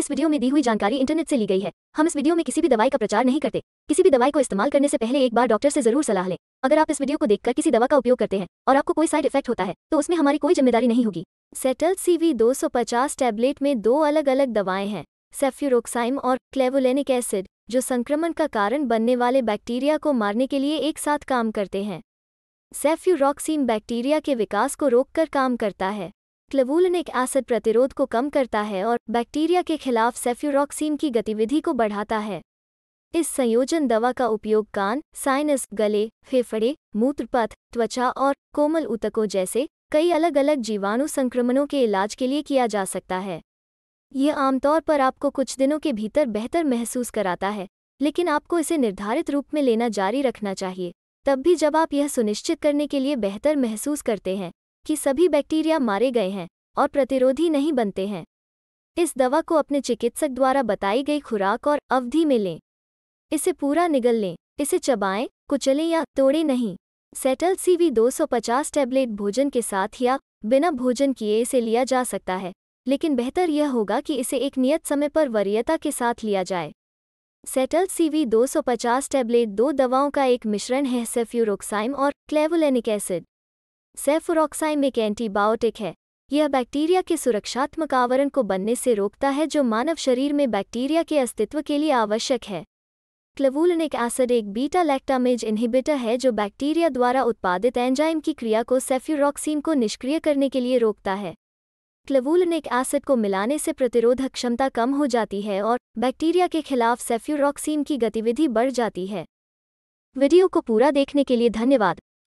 इस वीडियो में दी हुई जानकारी इंटरनेट से ली गई है हम इस वीडियो में किसी भी दवाई का प्रचार नहीं करते किसी भी दवाई को इस्तेमाल करने से पहले एक बार डॉक्टर से जरूर सलाह लें अगर आप इस वीडियो को देखकर किसी दवा का उपयोग करते हैं और आपको कोई साइड इफेक्ट होता है तो उसमें हमारी कोई जिम्मेदारी नहीं होगी सेटल सीवी 250 टैबलेट में दो अलग अलग दवाएं हैं सेफ्यूरोक्साइम और क्लेवोलेनिक एसिड जो संक्रमण का कारण बनने वाले बैक्टीरिया को मारने के लिए एक साथ काम करते हैं सेफ्यूरोक्सीम बैक्टीरिया के विकास को रोककर काम करता है क्लेवुलनिक एसिड प्रतिरोध को कम करता है और बैक्टीरिया के खिलाफ सेफ्यूरोक्सीम की गतिविधि को बढ़ाता है इस संयोजन दवा का उपयोग कान साइनस गले फेफड़े मूत्रपथ त्वचा और कोमल ऊतकों जैसे कई अलग अलग जीवाणु संक्रमणों के इलाज के लिए किया जा सकता है ये आमतौर पर आपको कुछ दिनों के भीतर बेहतर महसूस कराता है लेकिन आपको इसे निर्धारित रूप में लेना जारी रखना चाहिए तब भी जब आप यह सुनिश्चित करने के लिए बेहतर महसूस करते हैं कि सभी बैक्टीरिया मारे गए हैं और प्रतिरोधी नहीं बनते हैं इस दवा को अपने चिकित्सक द्वारा बताई गई खुराक और अवधि में लें इसे पूरा निगल लें इसे चबाएं कुचलें या तोड़ें नहीं सेटल सीवी 250 टैबलेट भोजन के साथ या बिना भोजन किए इसे लिया जा सकता है लेकिन बेहतर यह होगा कि इसे एक नियत समय पर वरीयता के साथ लिया जाए सेटल सीवी 250 टैबलेट दो दवाओं का एक मिश्रण है सेफ्यूरोक्साइम और क्लेवोलेनिक एसिड सेफुरोक्साइम एक एंटीबायोटिक है यह बैक्टीरिया के सुरक्षात्मक आवरण को बनने से रोकता है जो मानव शरीर में बैक्टीरिया के अस्तित्व के लिए आवश्यक है क्लवूलनिक एसिड एक बीटा लैक्टामेज इनहिबिटर है जो बैक्टीरिया द्वारा उत्पादित एंजाइम की क्रिया को सेफ्यूरोक्सीन को निष्क्रिय करने के लिए रोकता है क्लवूलनिक एसिड को मिलाने से प्रतिरोधक क्षमता कम हो जाती है और बैक्टीरिया के खिलाफ सेफ्यूरोक्सीन की गतिविधि बढ़ जाती है वीडियो को पूरा देखने के लिए धन्यवाद